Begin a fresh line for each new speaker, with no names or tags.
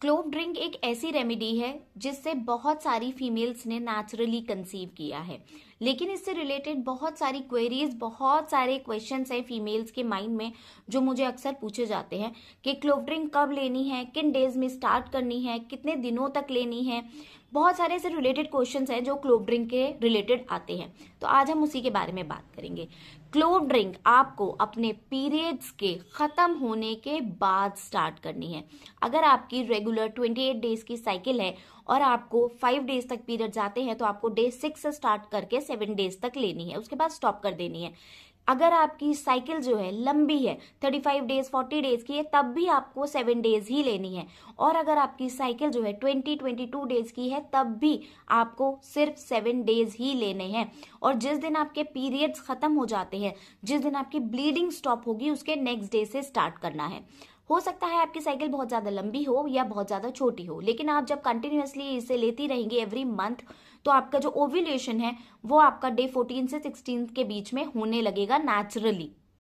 clove drink एक ऐसी remedy है जिससे बहुत सारी फीमेल्स ने नेचुरली कंसीव किया है लेकिन इससे रिलेटेड बहुत सारी क्वेरीज बहुत सारे क्वेश्चन हैं फीमेल्स के माइंड में जो मुझे अक्सर पूछे जाते हैं कि क्लोवड्रिंग कब लेनी है किन डेज में स्टार्ट करनी है कितने दिनों तक लेनी है बहुत सारे ऐसे रिलेटेड क्वेश्चन हैं जो क्लोव ड्रिंक के रिलेटेड आते हैं तो आज हम उसी के बारे में बात करेंगे क्लोव ड्रिंक आपको अपने पीरियड्स के ख़त्म होने के बाद स्टार्ट करनी है अगर आपकी रेगुलर 28 डेज की साइकिल है और आपको 5 डेज तक पीरियड आते हैं तो आपको डे सिक्स से स्टार्ट करके सेवन डेज तक लेनी है उसके बाद स्टॉप कर देनी है अगर आपकी साइकिल जो है लंबी है thirty five days forty days की है तब भी आपको सेवन डेज ही लेनी है और अगर आपकी साइकिल जो है ट्वेंटी ट्वेंटी टू डेज की है तब भी आपको सिर्फ सेवन डेज ही लेने हैं और जिस दिन आपके पीरियड्स खत्म हो जाते हैं जिस दिन आपकी ब्लीडिंग स्टॉप होगी उसके नेक्स्ट डे से स्टार्ट करना है हो सकता है आपकी साइकिल बहुत ज़्यादा लंबी हो या बहुत ज़्यादा छोटी हो लेकिन आप जब कंटिन्यूसली इसे लेती रहेंगे एवरी मंथ तो आपका जो ओव्यूलेशन है वो आपका डे फोर्टीन से सिक्सटीन के बीच में होने लगेगा नेचुरली